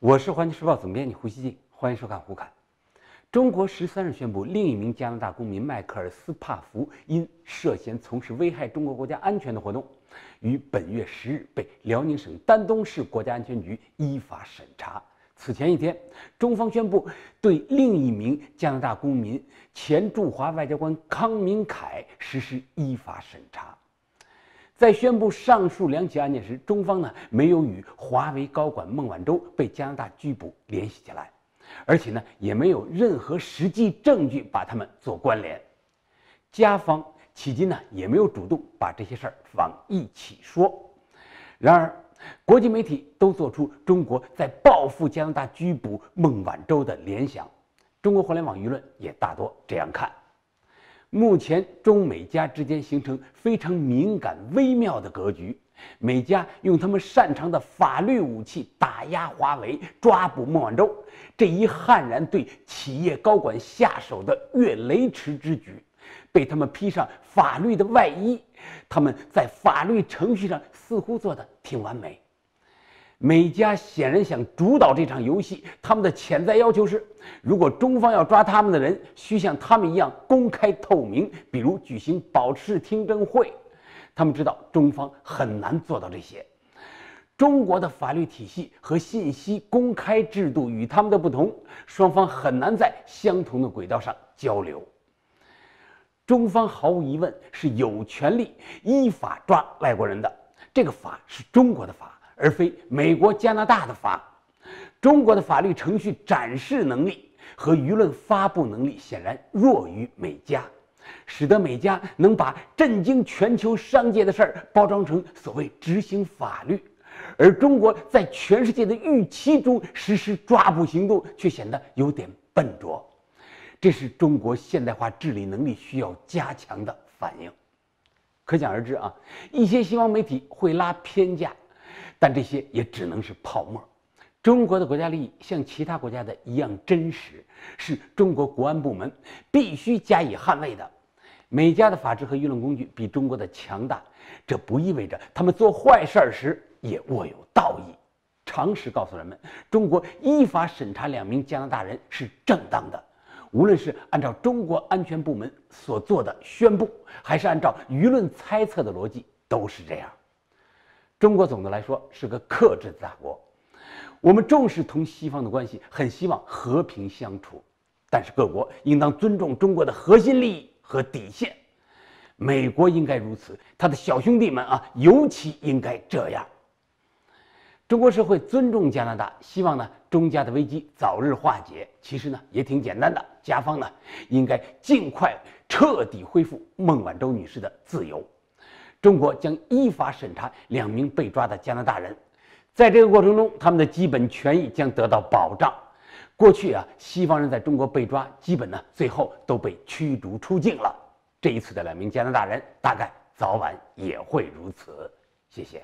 我是《环球时报》总编辑胡锡进，欢迎收看《胡侃》。中国十三日宣布，另一名加拿大公民迈克尔斯帕福因涉嫌从事危害中国国家安全的活动，于本月十日被辽宁省丹东市国家安全局依法审查。此前一天，中方宣布对另一名加拿大公民、前驻华外交官康明凯实施依法审查。在宣布上述两起案件时，中方呢没有与华为高管孟晚舟被加拿大拘捕联系起来，而且呢也没有任何实际证据把他们做关联。加方迄今呢也没有主动把这些事儿往一起说。然而，国际媒体都做出中国在报复加拿大拘捕孟晚舟的联想，中国互联网舆论也大多这样看。目前，中美加之间形成非常敏感、微妙的格局。美加用他们擅长的法律武器打压华为，抓捕孟晚舟。这一悍然对企业高管下手的越雷池之举，被他们披上法律的外衣。他们在法律程序上似乎做得挺完美。美加显然想主导这场游戏，他们的潜在要求是：如果中方要抓他们的人，需像他们一样公开透明，比如举行保释听证会。他们知道中方很难做到这些，中国的法律体系和信息公开制度与他们的不同，双方很难在相同的轨道上交流。中方毫无疑问是有权利依法抓外国人的，这个法是中国的法。而非美国、加拿大的法，中国的法律程序展示能力和舆论发布能力显然弱于美加，使得美加能把震惊全球商界的事儿包装成所谓执行法律，而中国在全世界的预期中实施抓捕行动却显得有点笨拙，这是中国现代化治理能力需要加强的反应。可想而知啊，一些西方媒体会拉偏架。但这些也只能是泡沫。中国的国家利益像其他国家的一样真实，是中国国安部门必须加以捍卫的。美加的法制和舆论工具比中国的强大，这不意味着他们做坏事儿时也握有道义。常识告诉人们，中国依法审查两名加拿大人是正当的，无论是按照中国安全部门所做的宣布，还是按照舆论猜测的逻辑，都是这样。中国总的来说是个克制的大国，我们重视同西方的关系，很希望和平相处，但是各国应当尊重中国的核心利益和底线，美国应该如此，他的小兄弟们啊，尤其应该这样。中国社会尊重加拿大，希望呢中加的危机早日化解。其实呢也挺简单的，加方呢应该尽快彻底恢复孟晚舟女士的自由。中国将依法审查两名被抓的加拿大人，在这个过程中，他们的基本权益将得到保障。过去啊，西方人在中国被抓，基本呢最后都被驱逐出境了。这一次的两名加拿大人，大概早晚也会如此。谢谢。